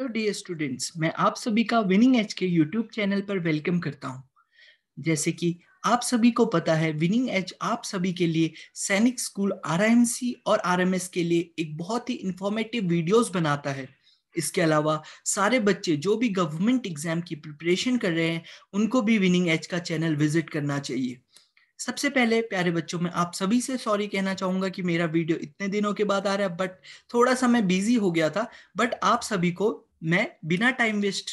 Hello dear students मैं आप सभी का विनिंग एच के यूट्यूब चैनल पर वेलकम करता हूं जैसे कि आप सभी को पता है विनिंग एच आप सभी के लिए सैनिक स्कूल आर और आर के लिए एक बहुत ही इंफॉर्मेटिव वीडियोस बनाता है इसके अलावा सारे बच्चे जो भी गवर्नमेंट एग्जाम की प्रिपरेशन कर रहे हैं उनको भी विनिंग एच का चैनल विजिट करना चाहिए सबसे पहले प्यारे बच्चों मैं आप सभी से सॉरी कहना चाहूंगा कि मेरा वीडियो इतने दिनों के बाद आ रहा है बट थोड़ा सा मैं बिजी हो गया था बट आप सभी को मैं बिना टाइम वेस्ट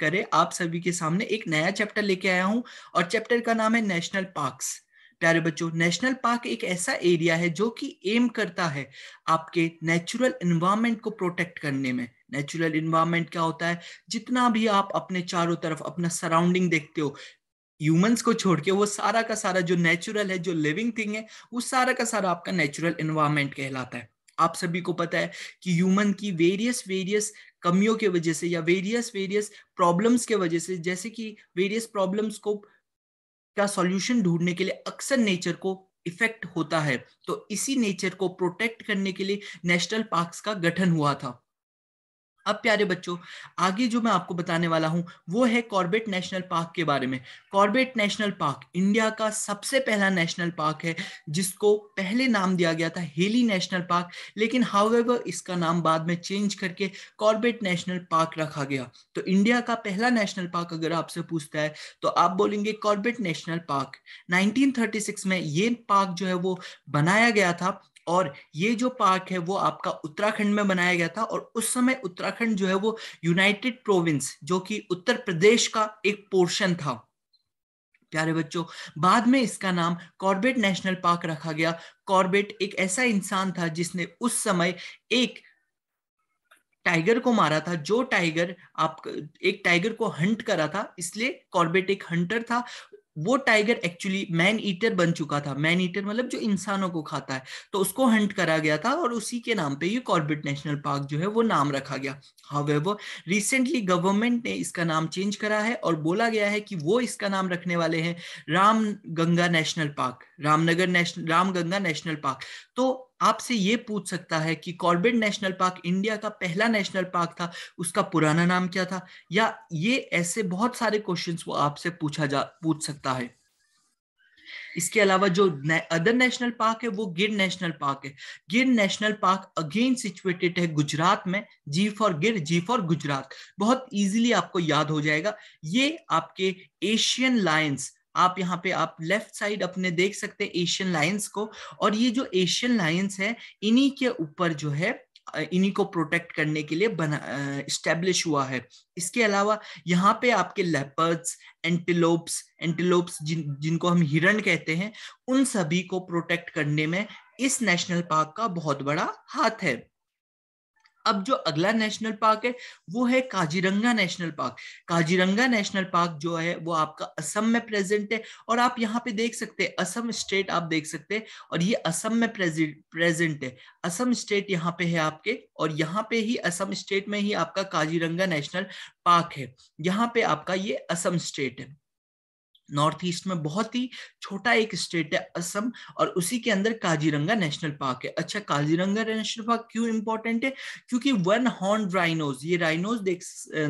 करे आप सभी के सामने एक नया चैप्टर लेके आया हूँ और चैप्टर का नाम है नेशनल पार्क्स प्यारे बच्चों नेशनल पार्क एक ऐसा एरिया है जो कि एम करता है आपके नेचुरल इन्वायरमेंट को प्रोटेक्ट करने में नेचुरल इन्वायरमेंट क्या होता है जितना भी आप अपने चारों तरफ अपना सराउंडिंग देखते हो ह्यूमंस को छोड़ के वो सारा का सारा जो नेचुरल है जो लिविंग थिंग है वो सारा का सारा आपका नेचुरल इन्वायरमेंट कहलाता है आप सभी को पता है कि ह्यूमन की वेरियस वेरियस कमियों के वजह से या वेरियस वेरियस प्रॉब्लम्स के वजह से जैसे कि वेरियस प्रॉब्लम्स को का सॉल्यूशन ढूंढने के लिए अक्सर नेचर को इफेक्ट होता है तो इसी नेचर को प्रोटेक्ट करने के लिए नेशनल पार्क्स का गठन हुआ था अब प्यारे बच्चों आगे जो मैं आपको बताने वाला हूं वो है कॉर्बेट नेशनल पार्क के बारे में कॉर्बेट नेशनल पार्क इंडिया का सबसे पहला नेशनल पार्क है जिसको पहले नाम दिया गया था हेली नेशनल पार्क लेकिन हाउएवर इसका नाम बाद में चेंज करके कॉर्बेट नेशनल पार्क रखा गया तो इंडिया का पहला नेशनल पार्क अगर आपसे पूछता है तो आप बोलेंगे कॉर्बेट नेशनल पार्क नाइनटीन में ये पार्क जो है वो बनाया गया था और ये जो पार्क है वो आपका उत्तराखंड में बनाया गया था और उस समय उत्तराखंड जो है वो यूनाइटेड प्रोविंस जो कि उत्तर प्रदेश का एक पोर्शन था प्यारे बच्चों बाद में इसका नाम कॉर्बेट नेशनल पार्क रखा गया कॉर्बेट एक ऐसा इंसान था जिसने उस समय एक टाइगर को मारा था जो टाइगर आप एक टाइगर को हंट करा था इसलिए कॉर्बेट एक हंटर था वो टाइगर एक्चुअली मैन ईटर बन चुका था मैन ईटर मतलब जो इंसानों को खाता है तो उसको हंट करा गया था और उसी के नाम पे ये कॉर्बेट नेशनल पार्क जो है वो नाम रखा गया हावेवर रिसेंटली गवर्नमेंट ने इसका नाम चेंज करा है और बोला गया है कि वो इसका नाम रखने वाले हैं Ram Ganga national park Ramnagar national Ram Ganga national park तो आपसे ये पूछ सकता है कि कॉर्बेट नेशनल पार्क इंडिया का पहला नेशनल पार्क था उसका पुराना नाम क्या था या ये ऐसे बहुत सारे क्वेश्चन वो आपसे पूछा जा पूछ सकता है इसके अलावा जो अदर नेशनल पार्क है वो गिर नेशनल पार्क है गिर नेशनल पार्क अगेन सिचुएटेड है गुजरात में जी फॉर गिर जी फॉर गुजरात बहुत इजीली आपको याद हो जाएगा ये आपके एशियन लायंस आप यहाँ पे आप लेफ्ट साइड अपने देख सकते हैं एशियन लाइन्स को और ये जो एशियन लाइन्स है इन्हीं के ऊपर जो है इन्हीं को प्रोटेक्ट करने के लिए बना इस्टेब्लिश हुआ है इसके अलावा यहाँ पे आपके लेपर्ड्स एंटीलोप्स एंटीलोप्स जिन जिनको हम हिरण कहते हैं उन सभी को प्रोटेक्ट करने में इस नेशनल पार्क का बहुत बड़ा हाथ है अब जो अगला नेशनल पार्क है वो है Kaziranga national park Kaziranga national park जो है वो आपका असम में प्रेजेंट है और आप यहाँ पे देख सकते हैं असम स्टेट आप देख सकते हैं और ये असम में प्रेजेंट है असम स्टेट यहाँ पे है आपके और यहाँ पे ही असम स्टेट में ही आपका काजीरंगा नेशनल पार्क है यहाँ पे आपका ये असम स्टेट है नॉर्थ ईस्ट में बहुत ही छोटा एक स्टेट है असम और उसी के अंदर काजीरंगा नेशनल पार्क है अच्छा काजीरंगा नेशनल पार्क क्यों इंपॉर्टेंट है क्योंकि वन हॉर्न राइनोज ये राइनोज देख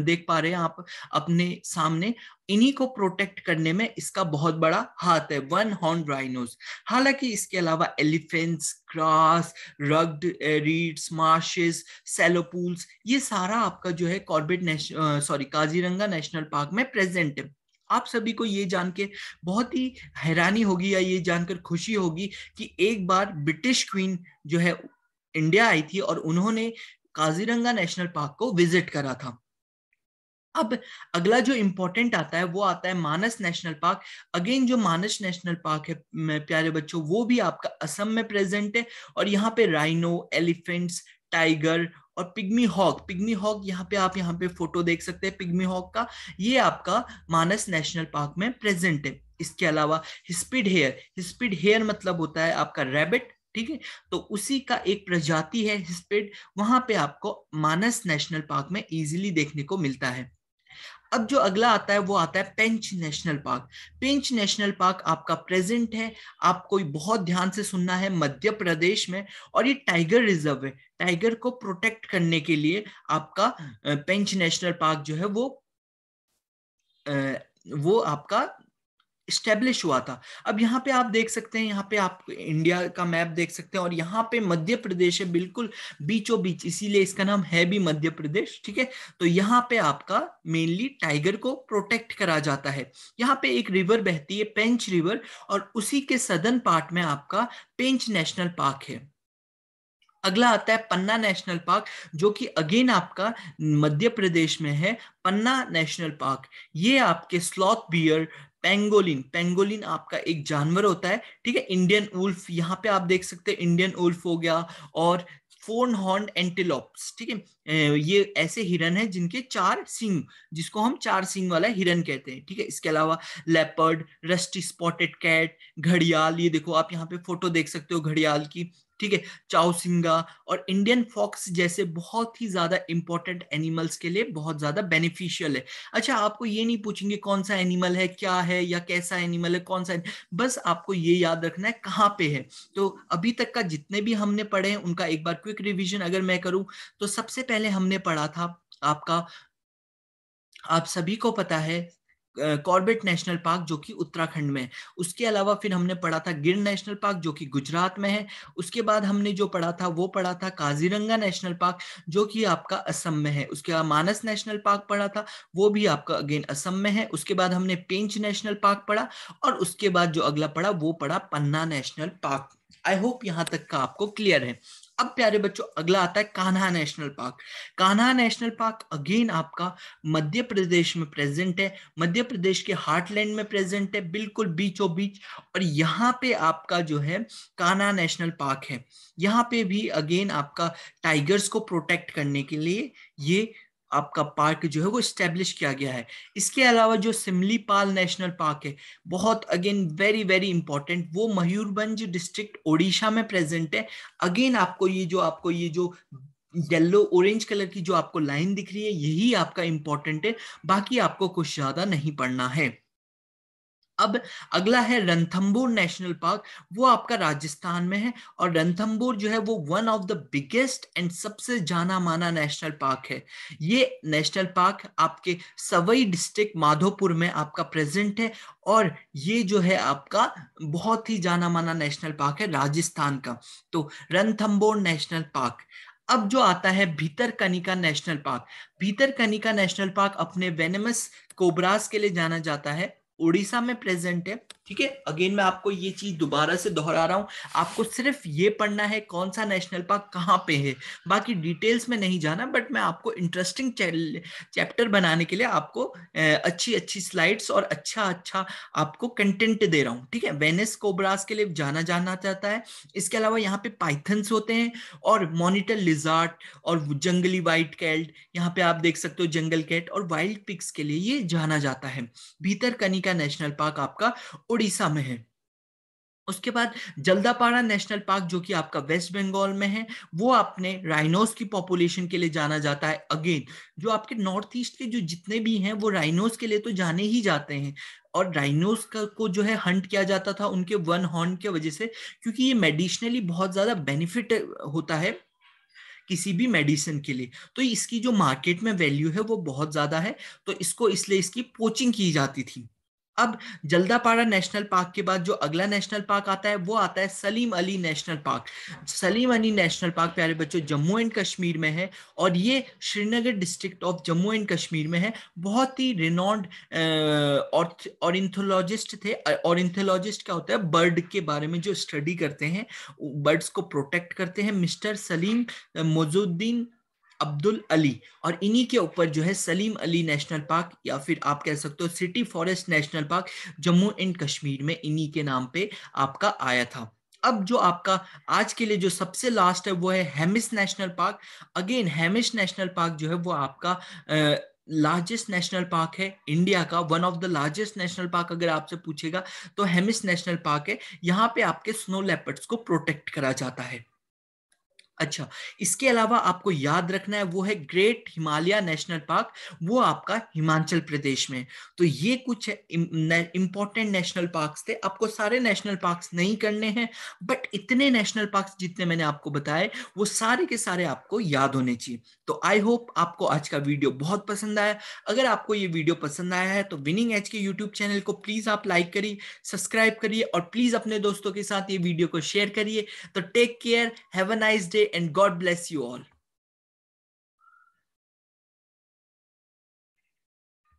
देख पा रहे हैं आप अपने सामने इन्हीं को प्रोटेक्ट करने में इसका बहुत बड़ा हाथ है वन हॉर्न राइनोज हालांकि इसके अलावा elephants grass rugged reeds marshes shallow pools ये सारा आपका जो है Corbett sorry Kaziranga national park में प्रेजेंट है आप सभी को ये जान के बहुत ही हैरानी होगी या ये जानकर खुशी होगी कि एक बार ब्रिटिश क्वीन जो है इंडिया आई थी और उन्होंने काजीरंगा नेशनल पार्क को विजिट करा था अब अगला जो इम्पोर्टेंट आता है वो आता है मानस नेशनल पार्क अगेन जो मानस नेशनल पार्क है प्यारे बच्चों वो भी आपका असम में प्रेजेंट है और यहाँ पे राइनो एलिफेंट्स टाइगर और पिग्मी हॉक पिग्मी हॉक यहाँ पे आप यहाँ पे फोटो देख सकते हैं पिग्मी हॉक का ये आपका मानस नेशनल पार्क में प्रेजेंट है इसके अलावा हिस्पिड हेयर हिस्पिड हेयर मतलब होता है आपका रैबिट ठीक है तो उसी का एक प्रजाति है हिस्पिड वहां पे आपको मानस नेशनल पार्क में इजीली देखने को मिलता है अब जो अगला आता है वो आता है Pench national park Pench national park आपका प्रेजेंट है आपको बहुत ध्यान से सुनना है मध्य प्रदेश में और ये टाइगर रिजर्व है टाइगर को प्रोटेक्ट करने के लिए आपका पेंच नेशनल पार्क जो है वो वो आपका स्टेब्लिश हुआ था अब यहाँ पे आप देख सकते हैं यहाँ पे आप इंडिया का मैप देख सकते हैं और यहाँ पे मध्य प्रदेश है बिल्कुल बीचों बीच इसीलिए इसका नाम है भी मध्य प्रदेश ठीक है तो यहाँ पे आपका मेनली टाइगर को प्रोटेक्ट करा जाता है यहाँ पे एक रिवर बहती है पेंच रिवर और उसी के सदन पार्ट में आपका पेंच नेशनल पार्क है अगला आता है पन्ना नेशनल पार्क जो कि अगेन आपका मध्य प्रदेश में है पन्ना नेशनल पार्क ये आपके स्लॉथ बियर पेंगोलिन पेंगोलिन आपका एक जानवर होता है ठीक है इंडियन उल्फ यहाँ पे आप देख सकते हैं इंडियन उल्फ हो गया और फोन हॉर्न एंटीलॉप्स ठीक है ये ऐसे हिरन है जिनके चार सिंग जिसको हम चार सिंग वाला हिरन कहते हैं ठीक है इसके अलावा लेपर्ड रस्टी स्पॉटेड कैट घड़ियाल ये देखो आप यहाँ पे फोटो देख सकते हो घड़ियाल की ठीक है चाउसिंगा और इंडियन फॉक्स जैसे बहुत ही ज्यादा इंपॉर्टेंट एनिमल्स के लिए बहुत ज्यादा बेनिफिशियल है अच्छा आपको ये नहीं पूछेंगे कौन सा एनिमल है क्या है या कैसा एनिमल है कौन सा है? बस आपको ये याद रखना है कहाँ पे है तो अभी तक का जितने भी हमने पढ़े हैं उनका एक बार क्विक रिविजन अगर मैं करूँ तो सबसे पहले हमने पढ़ा था आपका आप सभी को पता है कॉर्बेट नेशनल पार्क जो कि उत्तराखंड में है उसके अलावा फिर हमने पढ़ा था गिर नेशनल पार्क जो कि गुजरात में है उसके बाद हमने जो पढ़ा था वो पढ़ा था काजीरंगा नेशनल पार्क जो कि आपका असम में है उसके बाद मानस नेशनल पार्क पढ़ा था वो भी आपका अगेन असम में है उसके बाद हमने पेंच नेशनल पार्क पढ़ा और उसके बाद जो अगला पढ़ा वो पढ़ा Panna national park I hope यहाँ तक का आपको क्लियर है अब प्यारे बच्चों अगला आता है Kanha national park Kanha national park again आपका मध्य प्रदेश में प्रेजेंट है मध्य प्रदेश के हार्टलैंड में प्रेजेंट है बिल्कुल बीचों बीच और यहाँ पे आपका जो है कान्हा नेशनल पार्क है यहाँ पे भी अगेन आपका टाइगर्स को प्रोटेक्ट करने के लिए ये आपका पार्क जो है वो स्टेब्लिश किया गया है इसके अलावा जो सिमलीपाल नेशनल पार्क है बहुत अगेन वेरी वेरी इंपॉर्टेंट वो मयूरभंज डिस्ट्रिक्ट ओडिशा में प्रेजेंट है अगेन आपको ये जो आपको ये जो येलो ऑरेंज कलर की जो आपको लाइन दिख रही है यही आपका इंपॉर्टेंट है बाकी आपको कुछ ज्यादा नहीं पढ़ना है अब अगला है रणथम्बोर नेशनल पार्क वो आपका राजस्थान में है और रणथम्बोर जो है वो one of the biggest and सबसे जाना माना नेशनल पार्क है ये नेशनल पार्क आपके सवई डिस्ट्रिक्ट माधोपुर में आपका प्रेजेंट है और ये जो है आपका बहुत ही जाना माना नेशनल पार्क है राजस्थान का तो रणथम्बोर नेशनल पार्क अब जो आता है Bhitarkanika national park Kanika national park अपने वेनेमस कोबरास के लिए जाना जाता है उड़ीसा में प्रेजेंट है ठीक है अगेन मैं आपको ये चीज दोबारा से दोहरा रहा हूँ आपको सिर्फ ये पढ़ना है कौन सा नेशनल पार्क कहाँ पे है बाकी डिटेल्स में नहीं जाना बट मैं आपको इंटरेस्टिंग चैप्टर बनाने के लिए आपको अच्छी अच्छी स्लाइड्स और अच्छा अच्छा आपको कंटेंट दे रहा हूँ ठीक है वेनेस कोबरास के लिए जाना जाना चाहता है इसके अलावा यहाँ पे पाइथन्स होते हैं और मोनिटर लिजार्ट और जंगली वाइट कैल्ट यहाँ पे आप देख सकते हो जंगल कैट और वाइल्ड पिक्स के लिए ये जाना जाता है भीतर कनिका नेशनल पार्क आपका उड़ीसा में है उसके बाद जल्दापाड़ा नेशनल पार्क जो कि आपका वेस्ट बंगाल में है वो अपने राइनोस की पॉपुलेशन के लिए जाना जाता है अगेन जो आपके नॉर्थ ईस्ट के जो जितने भी हैं वो राइनोस के लिए तो जाने ही जाते हैं और राइनोस का को जो है हंट किया जाता था उनके वन हॉर्न के वजह से क्योंकि ये मेडिशनली बहुत ज़्यादा बेनिफिट होता है किसी भी मेडिसिन के लिए तो इसकी जो मार्केट में वैल्यू है वो बहुत ज़्यादा है तो इसको इसलिए इसकी पोचिंग की जाती थी अब जल्दापाड़ा नेशनल पार्क के बाद जो अगला नेशनल पार्क आता है वो आता है Salim Ali national park Salim Ali national park प्यारे बच्चों जम्मू एंड कश्मीर में है और ये Srinagar district of Jammu and Kashmir में है बहुत ही रिनॉन्ड इंथोलॉजिस्ट थे और इंथोलॉजिस्ट क्या होता है बर्ड के बारे में जो स्टडी करते हैं बर्ड्स को प्रोटेक्ट करते हैं मिस्टर सलीम मोजुद्दीन अब्दुल अली और इन्हीं के ऊपर जो है सलीम अली नेशनल पार्क या फिर आप कह सकते हो city forest national park Jammu and Kashmir में इन्हीं के नाम पे आपका आया था अब जो आपका आज के लिए जो सबसे लास्ट है वो है Hemis national park again Hemis national park जो है वो आपका आ, लार्जेस्ट नेशनल पार्क है इंडिया का one of the largest national park अगर आपसे पूछेगा तो हेमिस नेशनल पार्क है यहाँ पे आपके स्नो लेपर्ड्स को प्रोटेक्ट करा जाता है अच्छा इसके अलावा आपको याद रखना है वो है ग्रेट हिमालय नेशनल पार्क वो आपका हिमाचल प्रदेश में तो ये कुछ इंपॉर्टेंट नेशनल पार्क्स थे आपको सारे नेशनल पार्क्स नहीं करने हैं बट इतने नेशनल पार्क्स जितने मैंने आपको बताए वो सारे के सारे आपको याद होने चाहिए तो आई होप आपको आज का वीडियो बहुत पसंद आया अगर आपको ये वीडियो पसंद आया है तो विनिंग एच के यूट्यूब चैनल को प्लीज आप लाइक करिए सब्सक्राइब करिए और प्लीज अपने दोस्तों के साथ ये वीडियो को शेयर करिए तो take care have a nice day and God bless you all.